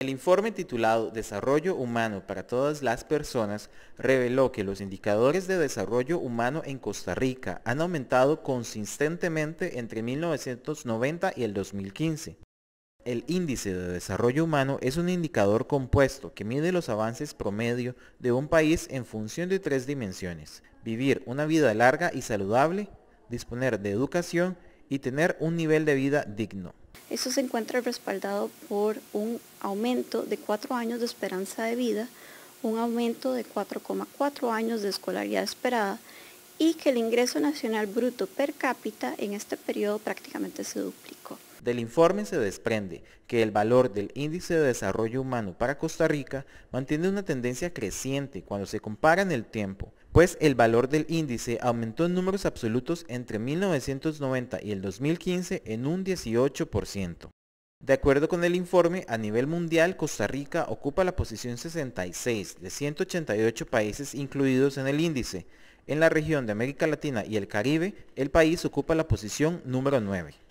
El informe titulado Desarrollo Humano para todas las personas reveló que los indicadores de desarrollo humano en Costa Rica han aumentado consistentemente entre 1990 y el 2015. El índice de desarrollo humano es un indicador compuesto que mide los avances promedio de un país en función de tres dimensiones. Vivir una vida larga y saludable, disponer de educación y tener un nivel de vida digno. Eso se encuentra respaldado por un aumento de 4 años de esperanza de vida, un aumento de 4,4 años de escolaridad esperada y que el ingreso nacional bruto per cápita en este periodo prácticamente se duplicó. Del informe se desprende que el valor del índice de desarrollo humano para Costa Rica mantiene una tendencia creciente cuando se compara en el tiempo, pues el valor del índice aumentó en números absolutos entre 1990 y el 2015 en un 18%. De acuerdo con el informe, a nivel mundial Costa Rica ocupa la posición 66 de 188 países incluidos en el índice. En la región de América Latina y el Caribe, el país ocupa la posición número 9.